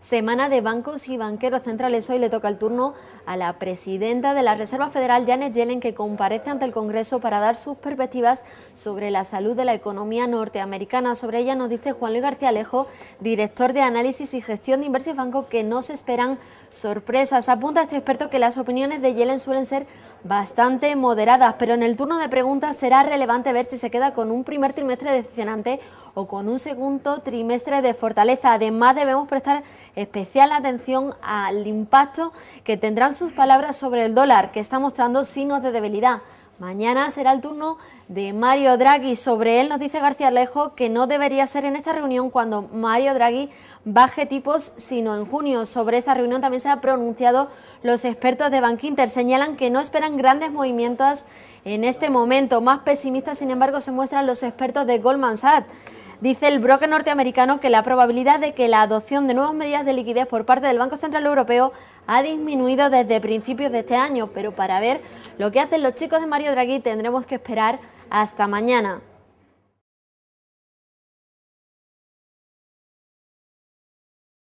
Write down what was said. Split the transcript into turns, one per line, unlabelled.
Semana de bancos y banqueros centrales. Hoy le toca el turno a la presidenta de la Reserva Federal, Janet Yellen, que comparece ante el Congreso para dar sus perspectivas sobre la salud de la economía norteamericana. Sobre ella nos dice Juan Luis García Alejo, director de análisis y gestión de Inversión Banco, que no se esperan sorpresas. Apunta este experto que las opiniones de Yellen suelen ser bastante moderadas, pero en el turno de preguntas será relevante ver si se queda con un primer trimestre decepcionante o con un segundo trimestre de fortaleza. Además, debemos prestar especial atención al impacto que tendrán sus palabras sobre el dólar, que está mostrando signos de debilidad. Mañana será el turno de Mario Draghi. Sobre él nos dice García Alejo que no debería ser en esta reunión cuando Mario Draghi baje tipos, sino en junio. Sobre esta reunión también se ha pronunciado los expertos de Bank Inter. Señalan que no esperan grandes movimientos en este momento. Más pesimistas, sin embargo, se muestran los expertos de Goldman Sachs. Dice el broker norteamericano que la probabilidad de que la adopción de nuevas medidas de liquidez por parte del Banco Central Europeo ha disminuido desde principios de este año, pero para ver lo que hacen los chicos de Mario Draghi tendremos que esperar hasta mañana.